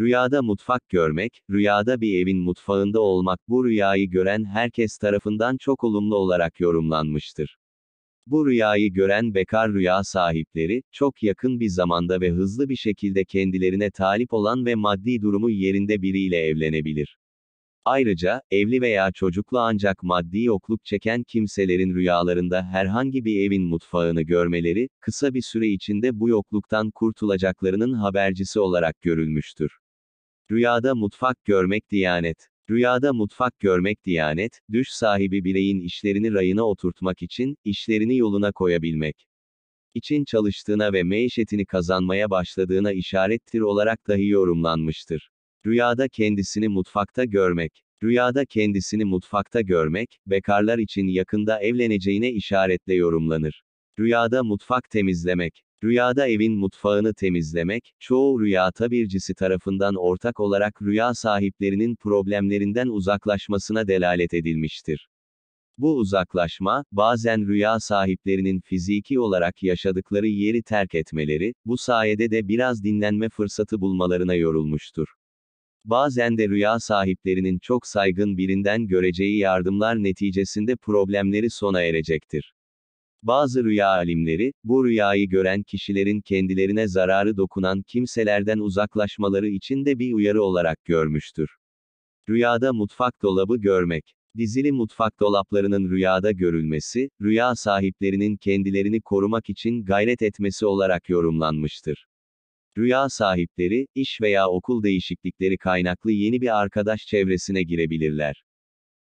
Rüyada mutfak görmek, rüyada bir evin mutfağında olmak bu rüyayı gören herkes tarafından çok olumlu olarak yorumlanmıştır. Bu rüyayı gören bekar rüya sahipleri, çok yakın bir zamanda ve hızlı bir şekilde kendilerine talip olan ve maddi durumu yerinde biriyle evlenebilir. Ayrıca, evli veya çocuklu ancak maddi yokluk çeken kimselerin rüyalarında herhangi bir evin mutfağını görmeleri, kısa bir süre içinde bu yokluktan kurtulacaklarının habercisi olarak görülmüştür. Rüyada mutfak görmek diyanet. Rüyada mutfak görmek diyanet, düş sahibi bireyin işlerini rayına oturtmak için, işlerini yoluna koyabilmek. için çalıştığına ve meşetini kazanmaya başladığına işarettir olarak dahi yorumlanmıştır. Rüyada kendisini mutfakta görmek. Rüyada kendisini mutfakta görmek, bekarlar için yakında evleneceğine işaretle yorumlanır. Rüyada mutfak temizlemek. Rüyada evin mutfağını temizlemek, çoğu rüya tabircisi tarafından ortak olarak rüya sahiplerinin problemlerinden uzaklaşmasına delalet edilmiştir. Bu uzaklaşma, bazen rüya sahiplerinin fiziki olarak yaşadıkları yeri terk etmeleri, bu sayede de biraz dinlenme fırsatı bulmalarına yorulmuştur. Bazen de rüya sahiplerinin çok saygın birinden göreceği yardımlar neticesinde problemleri sona erecektir. Bazı rüya alimleri, bu rüyayı gören kişilerin kendilerine zararı dokunan kimselerden uzaklaşmaları için de bir uyarı olarak görmüştür. Rüyada mutfak dolabı görmek. Dizili mutfak dolaplarının rüyada görülmesi, rüya sahiplerinin kendilerini korumak için gayret etmesi olarak yorumlanmıştır. Rüya sahipleri, iş veya okul değişiklikleri kaynaklı yeni bir arkadaş çevresine girebilirler.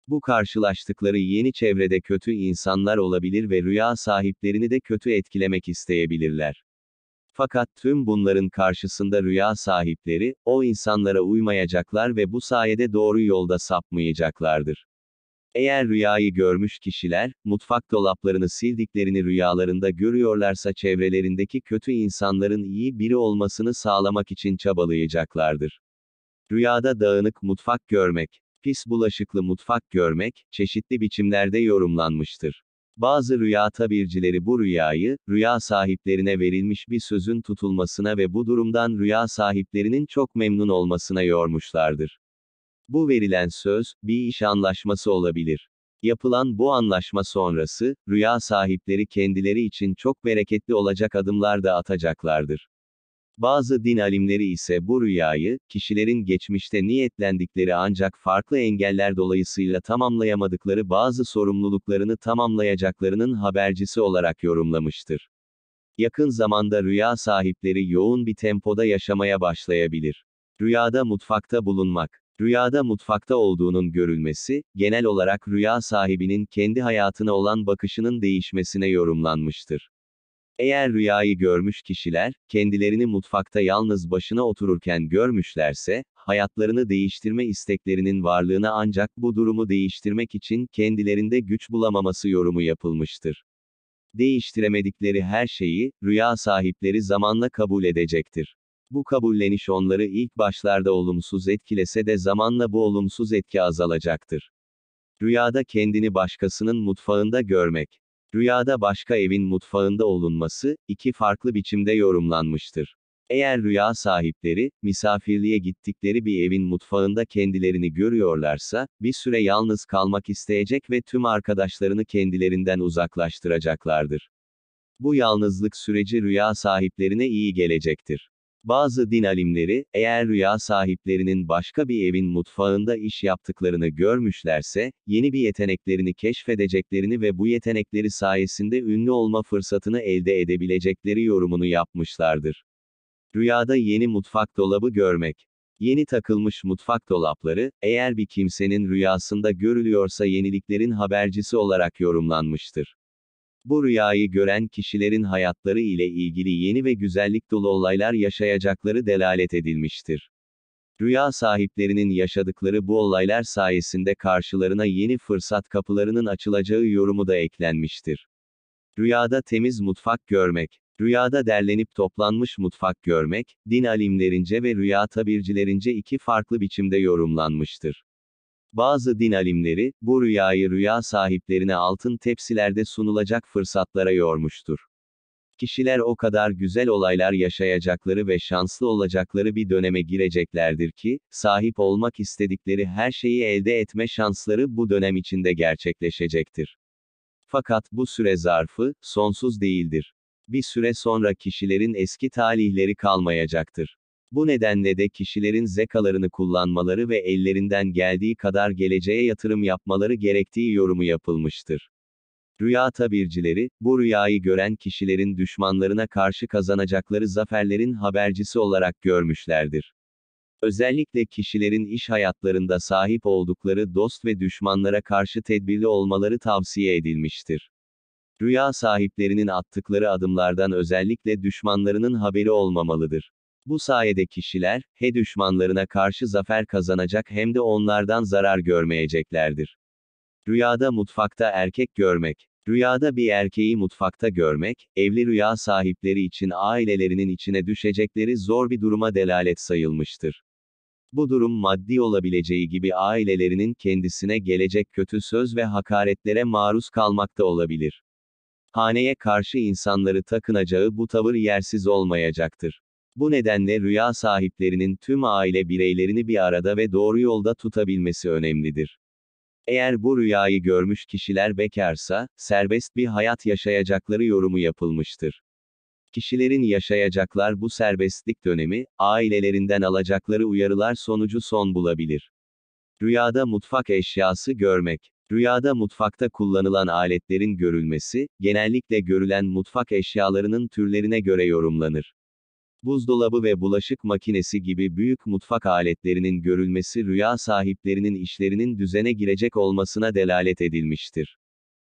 Bu karşılaştıkları yeni çevrede kötü insanlar olabilir ve rüya sahiplerini de kötü etkilemek isteyebilirler. Fakat tüm bunların karşısında rüya sahipleri, o insanlara uymayacaklar ve bu sayede doğru yolda sapmayacaklardır. Eğer rüyayı görmüş kişiler, mutfak dolaplarını sildiklerini rüyalarında görüyorlarsa çevrelerindeki kötü insanların iyi biri olmasını sağlamak için çabalayacaklardır. Rüyada dağınık mutfak görmek, pis bulaşıklı mutfak görmek, çeşitli biçimlerde yorumlanmıştır. Bazı rüya tabircileri bu rüyayı, rüya sahiplerine verilmiş bir sözün tutulmasına ve bu durumdan rüya sahiplerinin çok memnun olmasına yormuşlardır. Bu verilen söz, bir iş anlaşması olabilir. Yapılan bu anlaşma sonrası, rüya sahipleri kendileri için çok bereketli olacak adımlar da atacaklardır. Bazı din alimleri ise bu rüyayı, kişilerin geçmişte niyetlendikleri ancak farklı engeller dolayısıyla tamamlayamadıkları bazı sorumluluklarını tamamlayacaklarının habercisi olarak yorumlamıştır. Yakın zamanda rüya sahipleri yoğun bir tempoda yaşamaya başlayabilir. Rüyada mutfakta bulunmak. Rüyada mutfakta olduğunun görülmesi, genel olarak rüya sahibinin kendi hayatına olan bakışının değişmesine yorumlanmıştır. Eğer rüyayı görmüş kişiler, kendilerini mutfakta yalnız başına otururken görmüşlerse, hayatlarını değiştirme isteklerinin varlığına ancak bu durumu değiştirmek için kendilerinde güç bulamaması yorumu yapılmıştır. Değiştiremedikleri her şeyi, rüya sahipleri zamanla kabul edecektir. Bu kabulleniş onları ilk başlarda olumsuz etkilese de zamanla bu olumsuz etki azalacaktır. Rüyada kendini başkasının mutfağında görmek Rüyada başka evin mutfağında olunması, iki farklı biçimde yorumlanmıştır. Eğer rüya sahipleri, misafirliğe gittikleri bir evin mutfağında kendilerini görüyorlarsa, bir süre yalnız kalmak isteyecek ve tüm arkadaşlarını kendilerinden uzaklaştıracaklardır. Bu yalnızlık süreci rüya sahiplerine iyi gelecektir. Bazı din alimleri, eğer rüya sahiplerinin başka bir evin mutfağında iş yaptıklarını görmüşlerse, yeni bir yeteneklerini keşfedeceklerini ve bu yetenekleri sayesinde ünlü olma fırsatını elde edebilecekleri yorumunu yapmışlardır. Rüyada yeni mutfak dolabı görmek. Yeni takılmış mutfak dolapları, eğer bir kimsenin rüyasında görülüyorsa yeniliklerin habercisi olarak yorumlanmıştır. Bu rüyayı gören kişilerin hayatları ile ilgili yeni ve güzellik dolu olaylar yaşayacakları delalet edilmiştir. Rüya sahiplerinin yaşadıkları bu olaylar sayesinde karşılarına yeni fırsat kapılarının açılacağı yorumu da eklenmiştir. Rüyada temiz mutfak görmek, rüyada derlenip toplanmış mutfak görmek, din alimlerince ve rüya tabircilerince iki farklı biçimde yorumlanmıştır. Bazı din alimleri, bu rüyayı rüya sahiplerine altın tepsilerde sunulacak fırsatlara yormuştur. Kişiler o kadar güzel olaylar yaşayacakları ve şanslı olacakları bir döneme gireceklerdir ki, sahip olmak istedikleri her şeyi elde etme şansları bu dönem içinde gerçekleşecektir. Fakat bu süre zarfı, sonsuz değildir. Bir süre sonra kişilerin eski talihleri kalmayacaktır. Bu nedenle de kişilerin zekalarını kullanmaları ve ellerinden geldiği kadar geleceğe yatırım yapmaları gerektiği yorumu yapılmıştır. Rüya tabircileri, bu rüyayı gören kişilerin düşmanlarına karşı kazanacakları zaferlerin habercisi olarak görmüşlerdir. Özellikle kişilerin iş hayatlarında sahip oldukları dost ve düşmanlara karşı tedbirli olmaları tavsiye edilmiştir. Rüya sahiplerinin attıkları adımlardan özellikle düşmanlarının haberi olmamalıdır. Bu sayede kişiler, he düşmanlarına karşı zafer kazanacak hem de onlardan zarar görmeyeceklerdir. Rüyada mutfakta erkek görmek. Rüyada bir erkeği mutfakta görmek, evli rüya sahipleri için ailelerinin içine düşecekleri zor bir duruma delalet sayılmıştır. Bu durum maddi olabileceği gibi ailelerinin kendisine gelecek kötü söz ve hakaretlere maruz kalmakta olabilir. Haneye karşı insanları takınacağı bu tavır yersiz olmayacaktır. Bu nedenle rüya sahiplerinin tüm aile bireylerini bir arada ve doğru yolda tutabilmesi önemlidir. Eğer bu rüyayı görmüş kişiler bekarsa, serbest bir hayat yaşayacakları yorumu yapılmıştır. Kişilerin yaşayacaklar bu serbestlik dönemi, ailelerinden alacakları uyarılar sonucu son bulabilir. Rüyada mutfak eşyası görmek. Rüyada mutfakta kullanılan aletlerin görülmesi, genellikle görülen mutfak eşyalarının türlerine göre yorumlanır buzdolabı ve bulaşık makinesi gibi büyük mutfak aletlerinin görülmesi rüya sahiplerinin işlerinin düzene girecek olmasına delalet edilmiştir.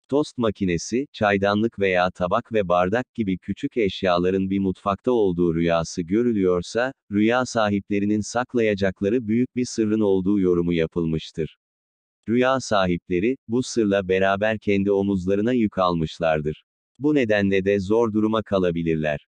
Tost makinesi, çaydanlık veya tabak ve bardak gibi küçük eşyaların bir mutfakta olduğu rüyası görülüyorsa, rüya sahiplerinin saklayacakları büyük bir sırrın olduğu yorumu yapılmıştır. Rüya sahipleri, bu sırla beraber kendi omuzlarına yük almışlardır. Bu nedenle de zor duruma kalabilirler.